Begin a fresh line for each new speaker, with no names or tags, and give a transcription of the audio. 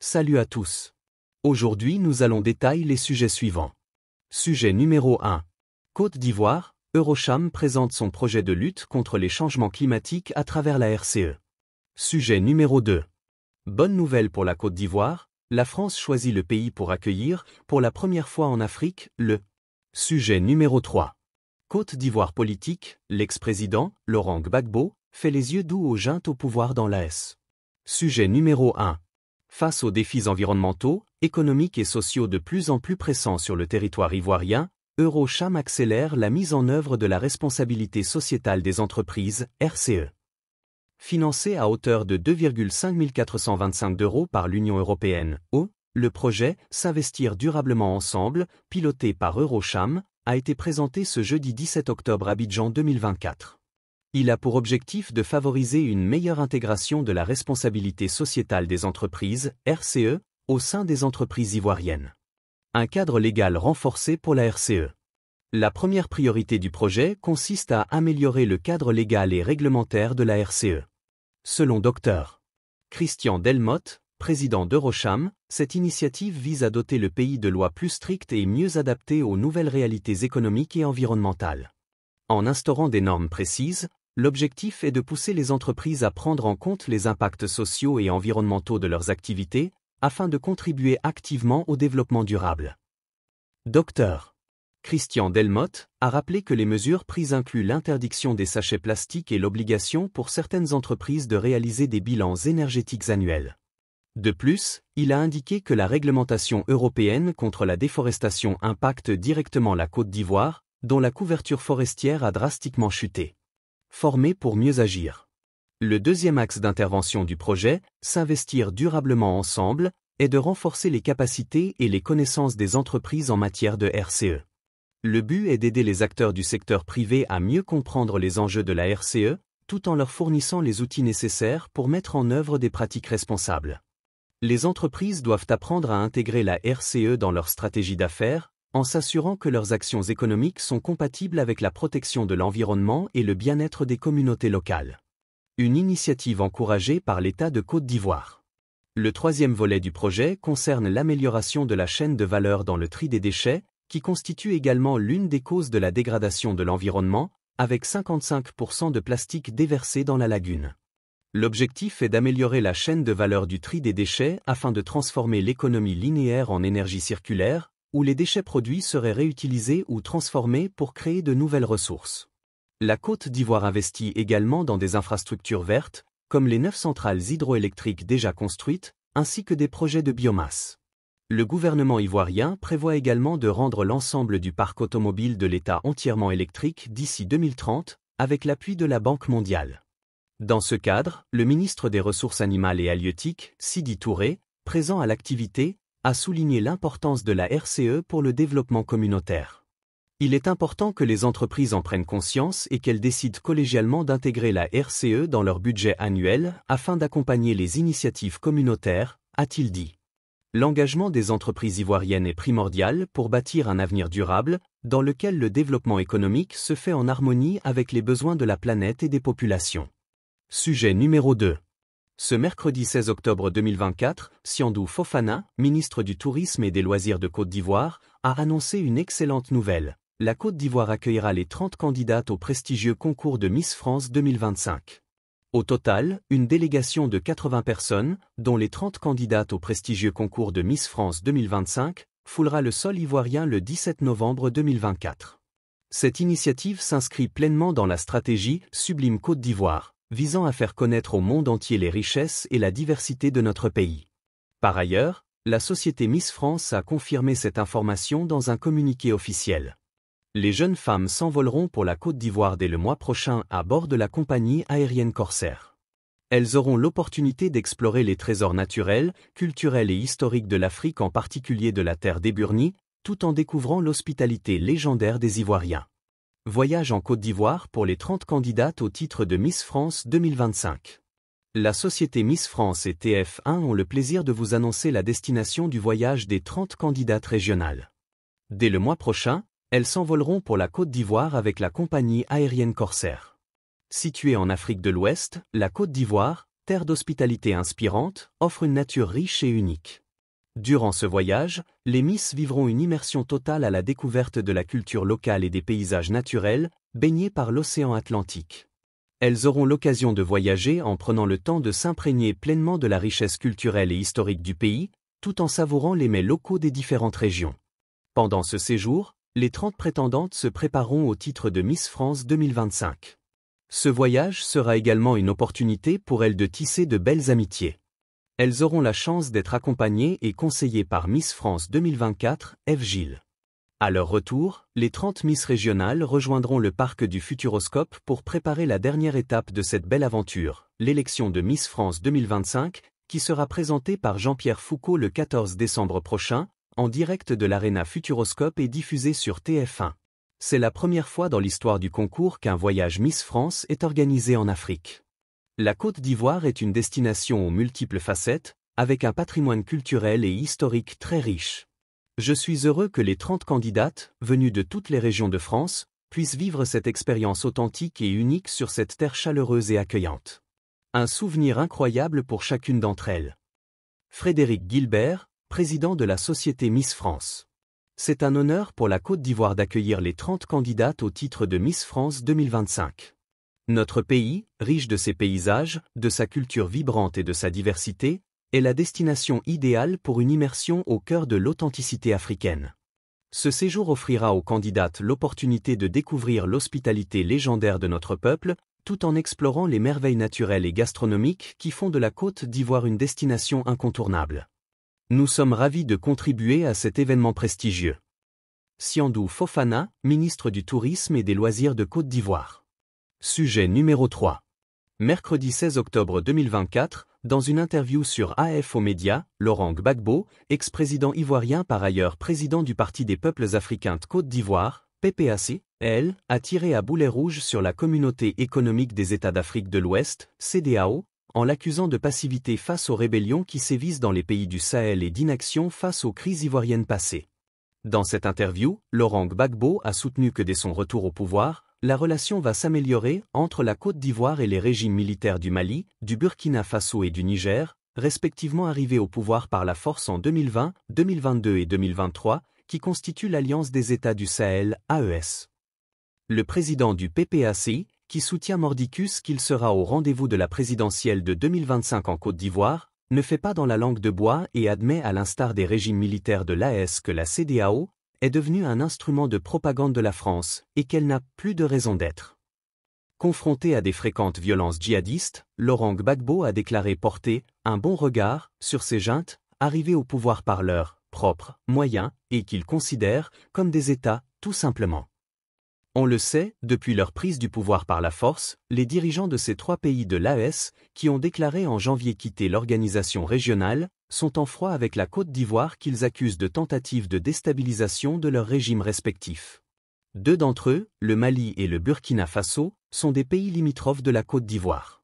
Salut à tous. Aujourd'hui nous allons détailler les sujets suivants. Sujet numéro 1. Côte d'Ivoire, Eurocham présente son projet de lutte contre les changements climatiques à travers la RCE. Sujet numéro 2. Bonne nouvelle pour la Côte d'Ivoire, la France choisit le pays pour accueillir, pour la première fois en Afrique, le Sujet numéro 3. Côte d'Ivoire politique, l'ex-président, Laurent Gbagbo, fait les yeux doux aux jeunes au pouvoir dans l'AS. Sujet numéro 1. Face aux défis environnementaux, économiques et sociaux de plus en plus pressants sur le territoire ivoirien, Eurocham accélère la mise en œuvre de la responsabilité sociétale des entreprises, RCE. Financé à hauteur de 2,5425 euros par l'Union européenne, le projet S'investir durablement ensemble, piloté par Eurocham, a été présenté ce jeudi 17 octobre à Abidjan 2024. Il a pour objectif de favoriser une meilleure intégration de la responsabilité sociétale des entreprises, RCE, au sein des entreprises ivoiriennes. Un cadre légal renforcé pour la RCE. La première priorité du projet consiste à améliorer le cadre légal et réglementaire de la RCE. Selon Dr. Christian Delmotte, président d'Eurocham, cette initiative vise à doter le pays de lois plus strictes et mieux adaptées aux nouvelles réalités économiques et environnementales. En instaurant des normes précises, L'objectif est de pousser les entreprises à prendre en compte les impacts sociaux et environnementaux de leurs activités, afin de contribuer activement au développement durable. Dr. Christian Delmotte a rappelé que les mesures prises incluent l'interdiction des sachets plastiques et l'obligation pour certaines entreprises de réaliser des bilans énergétiques annuels. De plus, il a indiqué que la réglementation européenne contre la déforestation impacte directement la Côte d'Ivoire, dont la couverture forestière a drastiquement chuté formés pour mieux agir. Le deuxième axe d'intervention du projet, s'investir durablement ensemble, est de renforcer les capacités et les connaissances des entreprises en matière de RCE. Le but est d'aider les acteurs du secteur privé à mieux comprendre les enjeux de la RCE, tout en leur fournissant les outils nécessaires pour mettre en œuvre des pratiques responsables. Les entreprises doivent apprendre à intégrer la RCE dans leur stratégie d'affaires, en s'assurant que leurs actions économiques sont compatibles avec la protection de l'environnement et le bien-être des communautés locales. Une initiative encouragée par l'État de Côte d'Ivoire. Le troisième volet du projet concerne l'amélioration de la chaîne de valeur dans le tri des déchets, qui constitue également l'une des causes de la dégradation de l'environnement, avec 55% de plastique déversé dans la lagune. L'objectif est d'améliorer la chaîne de valeur du tri des déchets afin de transformer l'économie linéaire en énergie circulaire, où les déchets produits seraient réutilisés ou transformés pour créer de nouvelles ressources. La Côte d'Ivoire investit également dans des infrastructures vertes, comme les neuf centrales hydroélectriques déjà construites, ainsi que des projets de biomasse. Le gouvernement ivoirien prévoit également de rendre l'ensemble du parc automobile de l'État entièrement électrique d'ici 2030, avec l'appui de la Banque mondiale. Dans ce cadre, le ministre des Ressources animales et halieutiques, Sidi Touré, présent à l'activité, a souligné l'importance de la RCE pour le développement communautaire. Il est important que les entreprises en prennent conscience et qu'elles décident collégialement d'intégrer la RCE dans leur budget annuel afin d'accompagner les initiatives communautaires, a-t-il dit. L'engagement des entreprises ivoiriennes est primordial pour bâtir un avenir durable, dans lequel le développement économique se fait en harmonie avec les besoins de la planète et des populations. Sujet numéro 2. Ce mercredi 16 octobre 2024, Siandou Fofana, ministre du Tourisme et des Loisirs de Côte d'Ivoire, a annoncé une excellente nouvelle. La Côte d'Ivoire accueillera les 30 candidates au prestigieux concours de Miss France 2025. Au total, une délégation de 80 personnes, dont les 30 candidates au prestigieux concours de Miss France 2025, foulera le sol ivoirien le 17 novembre 2024. Cette initiative s'inscrit pleinement dans la stratégie Sublime Côte d'Ivoire visant à faire connaître au monde entier les richesses et la diversité de notre pays. Par ailleurs, la société Miss France a confirmé cette information dans un communiqué officiel. Les jeunes femmes s'envoleront pour la Côte d'Ivoire dès le mois prochain à bord de la compagnie aérienne Corsair. Elles auront l'opportunité d'explorer les trésors naturels, culturels et historiques de l'Afrique en particulier de la terre des tout en découvrant l'hospitalité légendaire des Ivoiriens. Voyage en Côte d'Ivoire pour les 30 candidates au titre de Miss France 2025. La société Miss France et TF1 ont le plaisir de vous annoncer la destination du voyage des 30 candidates régionales. Dès le mois prochain, elles s'envoleront pour la Côte d'Ivoire avec la compagnie aérienne Corsair. Située en Afrique de l'Ouest, la Côte d'Ivoire, terre d'hospitalité inspirante, offre une nature riche et unique. Durant ce voyage, les Miss vivront une immersion totale à la découverte de la culture locale et des paysages naturels, baignés par l'océan Atlantique. Elles auront l'occasion de voyager en prenant le temps de s'imprégner pleinement de la richesse culturelle et historique du pays, tout en savourant les mets locaux des différentes régions. Pendant ce séjour, les 30 prétendantes se prépareront au titre de Miss France 2025. Ce voyage sera également une opportunité pour elles de tisser de belles amitiés elles auront la chance d'être accompagnées et conseillées par Miss France 2024, F Gilles. À leur retour, les 30 Miss régionales rejoindront le parc du Futuroscope pour préparer la dernière étape de cette belle aventure, l'élection de Miss France 2025, qui sera présentée par Jean-Pierre Foucault le 14 décembre prochain, en direct de l'Arena Futuroscope et diffusée sur TF1. C'est la première fois dans l'histoire du concours qu'un voyage Miss France est organisé en Afrique. La Côte d'Ivoire est une destination aux multiples facettes, avec un patrimoine culturel et historique très riche. Je suis heureux que les 30 candidates, venues de toutes les régions de France, puissent vivre cette expérience authentique et unique sur cette terre chaleureuse et accueillante. Un souvenir incroyable pour chacune d'entre elles. Frédéric Gilbert, président de la société Miss France. C'est un honneur pour la Côte d'Ivoire d'accueillir les 30 candidates au titre de Miss France 2025. Notre pays, riche de ses paysages, de sa culture vibrante et de sa diversité, est la destination idéale pour une immersion au cœur de l'authenticité africaine. Ce séjour offrira aux candidates l'opportunité de découvrir l'hospitalité légendaire de notre peuple, tout en explorant les merveilles naturelles et gastronomiques qui font de la Côte d'Ivoire une destination incontournable. Nous sommes ravis de contribuer à cet événement prestigieux. Siandou Fofana, ministre du Tourisme et des Loisirs de Côte d'Ivoire. Sujet numéro 3. Mercredi 16 octobre 2024, dans une interview sur AFO Média, Laurent Gbagbo, ex-président ivoirien par ailleurs président du Parti des peuples africains de Côte d'Ivoire, PPAC, elle, a tiré à boulet rouge sur la Communauté économique des États d'Afrique de l'Ouest, CDAO, en l'accusant de passivité face aux rébellions qui sévissent dans les pays du Sahel et d'inaction face aux crises ivoiriennes passées. Dans cette interview, Laurent Gbagbo a soutenu que dès son retour au pouvoir, la relation va s'améliorer entre la Côte d'Ivoire et les régimes militaires du Mali, du Burkina Faso et du Niger, respectivement arrivés au pouvoir par la force en 2020, 2022 et 2023, qui constituent l'Alliance des États du Sahel, AES. Le président du PPACI, qui soutient Mordicus qu'il sera au rendez-vous de la présidentielle de 2025 en Côte d'Ivoire, ne fait pas dans la langue de bois et admet à l'instar des régimes militaires de l'AS e que la CDAO, est devenue un instrument de propagande de la France et qu'elle n'a plus de raison d'être. Confronté à des fréquentes violences djihadistes, Laurent Gbagbo a déclaré porter un bon regard sur ces juntes, arrivées au pouvoir par leurs propres moyens et qu'ils considère comme des États, tout simplement. On le sait, depuis leur prise du pouvoir par la force, les dirigeants de ces trois pays de l'AES, qui ont déclaré en janvier quitter l'organisation régionale, sont en froid avec la Côte d'Ivoire qu'ils accusent de tentatives de déstabilisation de leur régime respectif. Deux d'entre eux, le Mali et le Burkina Faso, sont des pays limitrophes de la Côte d'Ivoire.